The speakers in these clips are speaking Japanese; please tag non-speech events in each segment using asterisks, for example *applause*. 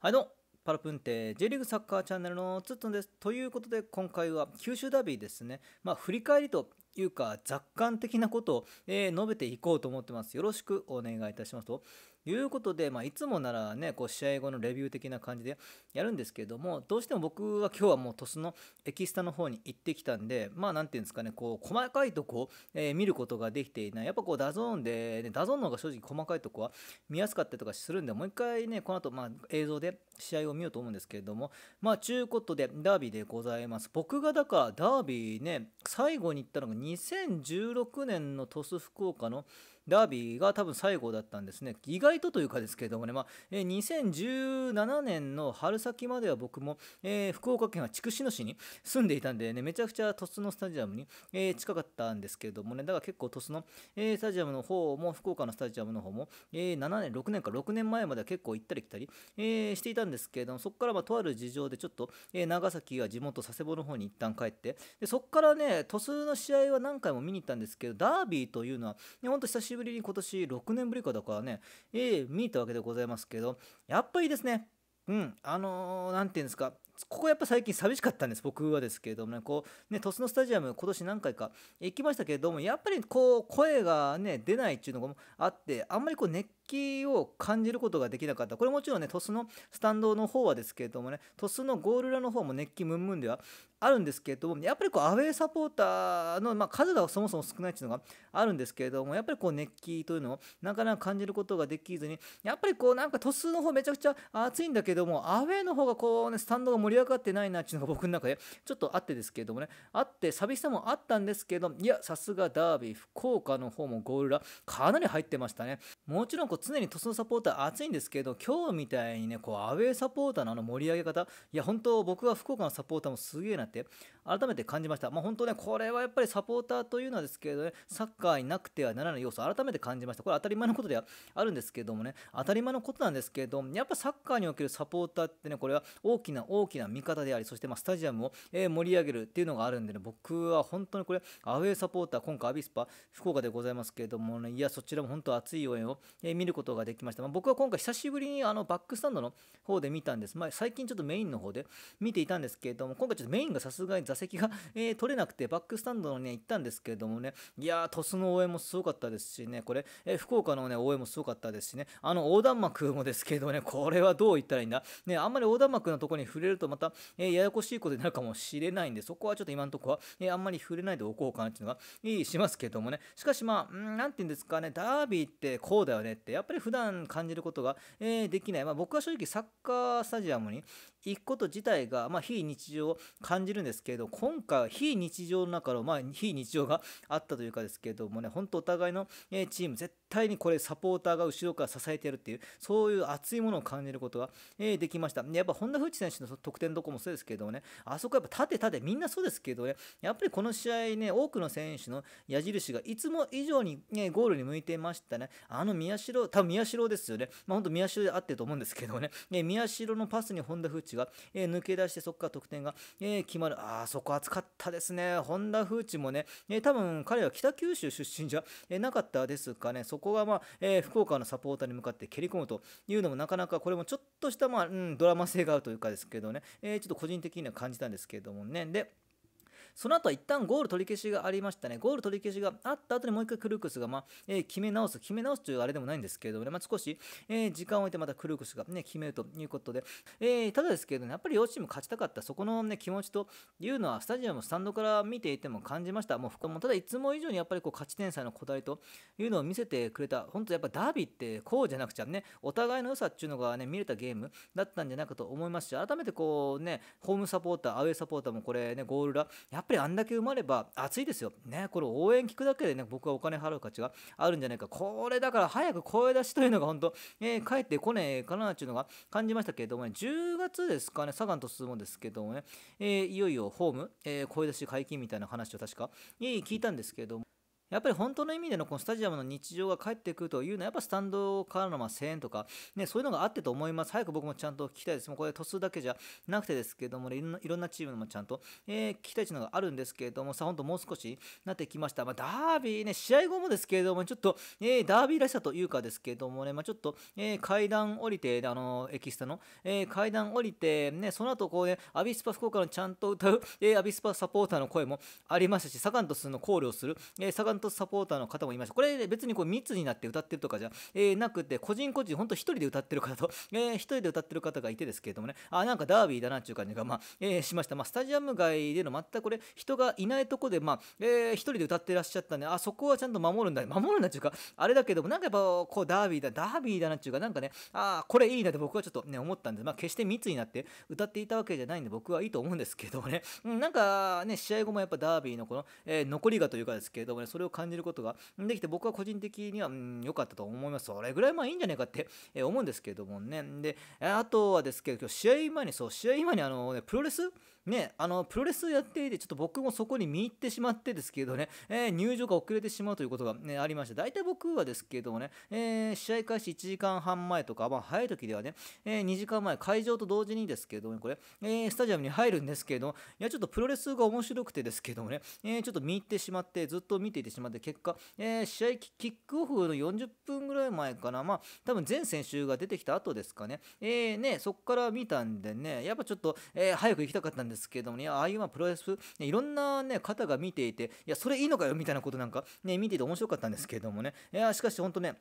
はいどうもパラプンテ J リーグサッカーチャンネルのつっとんです。ということで今回は九州ダービーですね、まあ、振り返りというか雑感的なことを、えー、述べていこうと思ってます。よろしくお願いいたしますと。いうことで、まあ、いつもならね、こう試合後のレビュー的な感じでやるんですけれども、どうしても僕は今日はもう鳥栖のエキスタの方に行ってきたんで、まあなんていうんですかね、こう細かいとこ、えー、見ることができていない。やっぱこうダゾーンで、ね、ダゾーンの方が正直細かいとこは見やすかったりとかするんで、もう一回ね、この後、まあ、映像で試合を見ようと思うんですけれども、まあ、ちゅうことで、ダービーでございます。僕がだから、ダービーね、最後に行ったのが2016年の鳥栖福岡のダービーが多分最後だったんですね。意外とというかですけれどもね、まあ、え2017年の春先までは僕も、えー、福岡県は筑紫野市に *laughs* 住んでいたんでね、めちゃくちゃ鳥栖のスタジアムに、えー、近かったんですけれどもね、だから結構鳥栖の、えスタジアムの方も、福岡のスタジアムの方も、え7年、6年か6年前までは結構行ったり来たり、えしていたんですけれども、そこからまあとある事情でちょっと、え長崎は地元佐世保の方に一旦帰って、でそこからね、鳥栖の試合は何回も見に行ったんですけど、ダービーというのは、ね、当。久しぶりぶりに今年6年ぶりかだからね、ええ、見たわけでございますけど、やっぱりですね、うん、あのー、なんていうんですか、ここやっぱ最近寂しかったんです僕はですけれどもねこうね鳥栖のスタジアム今年何回か行きましたけれどもやっぱりこう声がね出ないっていうのがあってあんまりこう熱気を感じることができなかったこれもちろんね鳥栖のスタンドの方はですけれどもね鳥栖のゴール裏の方も熱気ムンムンではあるんですけれどもやっぱりこうアウェーサポーターの、まあ、数がそもそも少ないっていうのがあるんですけれどもやっぱりこう熱気というのをなかなか感じることができずにやっぱりこうなんか鳥栖の方めちゃくちゃ暑いんだけどもアウェーの方がこうねスタンドが盛盛り上がってないなっていうのが僕の中でちょっとあってですけれどもねあって寂しさもあったんですけどいやさすがダービー福岡の方もゴールラかなり入ってましたねもちろんこう常に鳥栖のサポーター熱いんですけど今日みたいにねこうアウェーサポーターのあの盛り上げ方いや本当僕は福岡のサポーターもすげえなって改めて感じました、まあ、本当ねこれはやっぱりサポーターというのはですけどねサッカーになくてはならない要素改めて感じましたこれ当たり前のことではあるんですけどもね当たり前のことなんですけどやっぱサッカーにおけるサポーターってねこれは大きな大きなな味方でありそしてまスタジアムを盛り上げるっていうのがあるんでね僕は本当にこれアウェーサポーター今回アビスパ福岡でございますけれどもねいやそちらも本当熱い応援を見ることができました、まあ、僕は今回久しぶりにあのバックスタンドの方で見たんです、まあ、最近ちょっとメインの方で見ていたんですけれども今回ちょっとメインがさすがに座席が、え取れなくてバックスタンドのね行ったんですけれどもねいやト鳥栖の応援もすごかったですしねこれ、え福岡のね応援もすごかったですしねあの横断幕もですけどねこれはどう言ったらいいんだねあんまり横断幕のところに触れるとまた、えややこしいことになるかもしれないんで、そこはちょっと今のところは、えあんまり触れないでおこうかなっていうのが、いいしますけどもね。しかしまあ、なんて言うんですかね、ダービーってこうだよねって、やっぱり普段感じることが、えできない。まあ僕は正直サッカースタジアムに行くこと自体が、まあ、非日常を感じるんですけど今回は非日常の中の、まあ、非日常があったというかですけどもね本当お互いの、えチーム絶対にこれサポーターが後ろから支えてやるっていうそういう熱いものを感じることが、えできましたやっぱ本田フーチ選手の得点どこもそうですけどね、あそこやっぱ縦縦、みんなそうですけどね、やっぱりこの試合ね、多くの選手の矢印がいつも以上に、ね、ゴールに向いてましたね。あの宮代、多分宮代ですよね。まあ、本当宮代で合ってると思うんですけどね、ね宮代のパスに本田風ーが、えー、抜け出して、そこから得点が、えー、決まる。あそこ熱かったですね。本田風ーもね、えー、多分彼は北九州出身じゃ、えなかったですかね。そこが、まあえー、福岡のサポーターに向かって蹴り込むというのもなかなかこれもちょっとした、まあうん、ドラマ性があるというかですけどね、ね、えー、ちょっと個人的には感じたんですけれどもね。でその後は一旦ゴール取り消しがありましたね。ゴール取り消しがあった後にもう一回クルークスが、まあ、えー、決め直す、決め直すというあれでもないんですけれども、ね、まあ、少し、えー、時間を置いてまたクルークスが、ね、決めるということで、えー、ただですけれども、ね、やっぱり両チーム勝ちたかった、そこの、ね、気持ちというのは、スタジアム、スタンドから見ていても感じました。もうただ、いつも以上にやっぱりこう勝ち点差のこだわりというのを見せてくれた、本当やっぱダービーってこうじゃなくちゃね、お互いの良さっていうのが、ね、見れたゲームだったんじゃないかと思いますし、改めてこう、ね、ホームサポーター、アウェイサポーターもこれ、ね、ゴールラ、やっぱりあんだけ埋まれば熱いですよ。ね、これ応援聞くだけでね、僕はお金払う価値があるんじゃないか。これだから早く声出しというのが本当、えー、帰ってこねえかなっていうのが感じましたけれどもね、10月ですかね、サガンと進むんですけどもね、えー、いよいよホーム、えー、声出し解禁みたいな話を確か、えー、聞いたんですけれども、やっぱり本当の意味でのこのスタジアムの日常が帰ってくるというのは、やっぱスタンドからのま声援とか、ね、そういうのがあってと思います。早く僕もちゃんと聞きたいです。もうこれ、突数だけじゃなくてですけれども、ね、いろんなチームもちゃんと、えー、聞きたいというのがあるんですけれども、さ、本当もう少しなってきました。まあ、ダービーね、試合後もですけれども、ちょっと、えー、ダービーらしさというかですけれどもね、まあ、ちょっと、えー、階段降りて、あの、エキスタの、え階段降りて、ね、その後、こうね、アビスパ福岡のちゃんと歌う、えアビスパサポーターの声もありましたし、サガン鳥栖のコールをする、えサガンントサポーターの方もいました。これ別にこう密になって歌ってるとかじゃ、えー、なくて、個人個人、本当一人で歌ってる方と、えー、一人で歌ってる方がいてですけれどもね、あ、なんかダービーだなっていう感じが、まあ、えー、しました。まあ、スタジアム外での全くこれ、人がいないとこで、まあ、えー、一人で歌ってらっしゃったんで、あ、そこはちゃんと守るんだ、守るんだっていうか、あれだけども、なんかやっぱ、こう、ダービーだ、ダービーだなっていうか、なんかね、あ、これいいなって僕はちょっとね、思ったんで、まあ、決して密になって歌っていたわけじゃないんで、僕はいいと思うんですけどもね、うん、なんかね、試合後もやっぱダービーのこの、えー、残りがというかですけれどもね、それをを感じることができて僕は個人的には良かったと思いますそれぐらいまあいいんじゃないかって思うんですけれどもねであとはですけど今日試合前にそう試合前にあの、ね、プロレスね、あのプロレスやっていてちょっと僕もそこに見入ってしまってですけどね、えー、入場が遅れてしまうということが、ね、ありまして大体僕はですけどもね、えー、試合開始1時間半前とか、まあ、早い時ではね、えー、2時間前会場と同時にですけども、ね、これ、えスタジアムに入るんですけどもいやちょっとプロレスが面白くてですけどもね、えちょっと見入ってしまってずっと見ていてしまって結果、え試合キックオフの40分ぐらい前かなまあ多分全選手が出てきた後ですかね,、えねそこから見たんでねやっぱちょっと、え早く行きたかったんですですけどもねああいうまプロレス、ね、いろんな、ね、方が見ていていやそれいいのかよみたいなことなんか、ね、見ていて面白かったんですけどもねいやしかし本当ね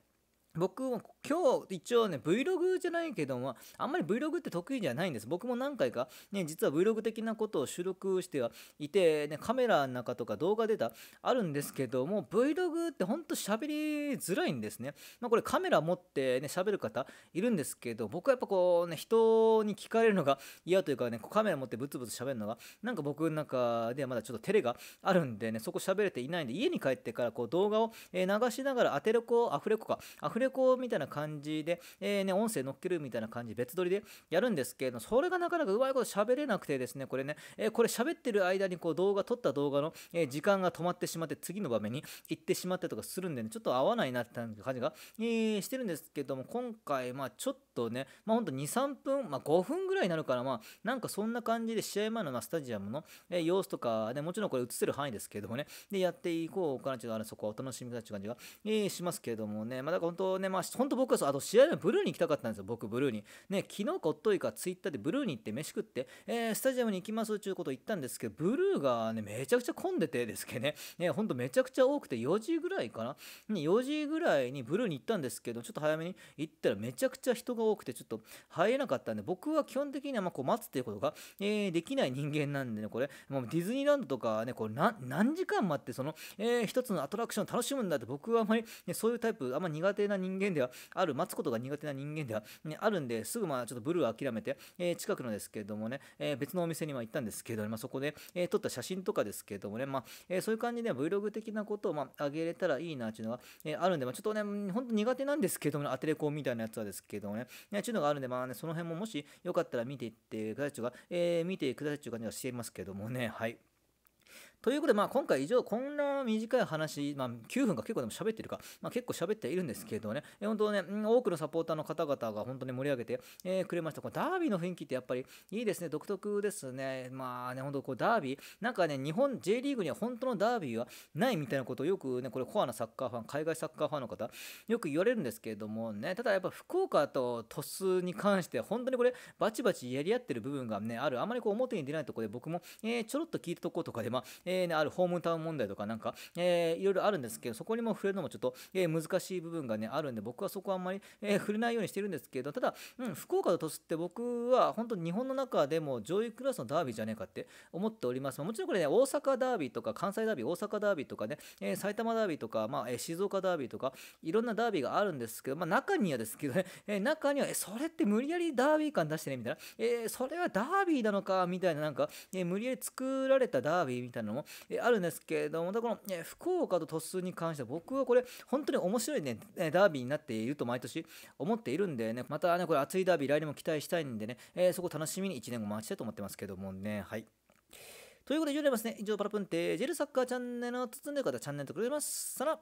僕も今日一応ね Vlog じゃないけどもあんまり Vlog って得意じゃないんです僕も何回かね実は Vlog 的なことを収録してはいてねカメラの中とか動画データあるんですけども Vlog ってほんと喋りづらいんですねまあ、これカメラ持ってね喋る方いるんですけど僕はやっぱこうね人に聞かれるのが嫌というかねカメラ持ってブツブツ喋るのがなんか僕の中ではまだちょっと照れがあるんでねそこ喋れていないんで家に帰ってからこう動画を流しながらアテレコアフレコかアフレコこうみたいな感じで、えー、ね、音声乗っけるみたいな感じ、別撮りでやるんですけれども、それがなかなかうまいこと喋れなくてですね、これね、えー、これ喋ってる間にこう動画、撮った動画の、え時間が止まってしまって、次の場面に行ってしまってとかするんで、ね、ちょっと合わないなって感じが、えー、してるんですけども、今回、まあちょっとね、まあほんと2、3分、まあ5分ぐらいになるから、まあなんかそんな感じで試合前のまスタジアムの、え様子とか、ね、もちろんこれ映せる範囲ですけどもね、でやっていこうかなちょっとあのそこはお楽しみだという感じが、えー、しますけどもね、まあだから本ね、まあ、本当僕はそう、あと試合のブルーに行きたかったんですよ、僕、ブルーに。ね、昨日かおっといか、ツイッターでブルーに行って飯食って、えー、スタジアムに行きますっていうことを言ったんですけど、ブルーがね、めちゃくちゃ混んでてですけどね、ね、本当めちゃくちゃ多くて、4時ぐらいかな、ね、4時ぐらいにブルーに行ったんですけど、ちょっと早めに行ったらめちゃくちゃ人が多くて、ちょっと入れなかったんで、僕は基本的にはまこう待つっていうことが、えー、できない人間なんでね、これ、もうディズニーランドとかね、これ何時間待って、その、えー、一つのアトラクションを楽しむんだって、僕はあまり、ね、そういうタイプ、あんま苦手なな人間ではある、待つことが苦手な人間では、ね、あるんで、すぐまあちょっとブルーを諦めて、えー、近くのですけれどもね、えー、別のお店には行ったんですけれど、も、まあ、そこで、えー、撮った写真とかですけれどもね、まあえそういう感じで Vlog 的なことを、まあ、上げれたらいいなっていうのが、えあるんで、まあ、ちょっとね、本当苦手なんですけども、ね、アテレコみたいなやつはですけどもね、ねちゅうのがあるんで、まあね、その辺ももしよかったら見ていってくださいっいうか、え見てくださいっていう感じはしていますけどもね、はい。ということで、まあ、今回以上、こんな短い話、まあ、9分か結構でも喋ってるか、まあ、結構喋っているんですけどね、本当ね、多くのサポーターの方々が本当に盛り上げて、えー、くれました。こダービーの雰囲気ってやっぱりいいですね、独特ですね。まあね、本当こうダービー、なんかね、日本 J リーグには本当のダービーはないみたいなことをよくね、これコアなサッカーファン、海外サッカーファンの方、よく言われるんですけれどもね、ただやっぱ福岡と鳥栖に関して、本当にこれ、バチバチやり合ってる部分がね、ある、あまりこう表に出ないところで僕も、えー、ちょろっと聞いたところとかで、まあ、えーね、あるホームタウン問題とかなんか、えー、いろいろあるんですけど、そこにも触れるのもちょっと、えー、難しい部分が、ね、あるんで、僕はそこはあんまり、えー、触れないようにしてるんですけど、ただ、うん、福岡と鳥栖って僕は本当日本の中でも上位クラスのダービーじゃねえかって思っております。もちろんこれね、大阪ダービーとか関西ダービー、大阪ダービーとかね、えー、埼玉ダービーとか、まあ、えー、静岡ダービーとか、いろんなダービーがあるんですけど、まあ、中にはですけどね、えー、中には、えー、それって無理やりダービー感出してね、みたいな、えー、それはダービーなのか、みたいな、なんか、えー、無理やり作られたダービーみたいなのも、えあるんですけれども、この、え福岡と鳥栖に関しては、僕はこれ、本当に面白いね、ダービーになっていると毎年思っているんでね、またね、これ熱いダービー来年も期待したいんでね、えー、そこ楽しみに1年後待ちたいと思ってますけどもね、はい。ということで以上になりますね。以上、パラプンテージェルサッカーチャンネルの包んでる方、チャンネル登録お願いします。さら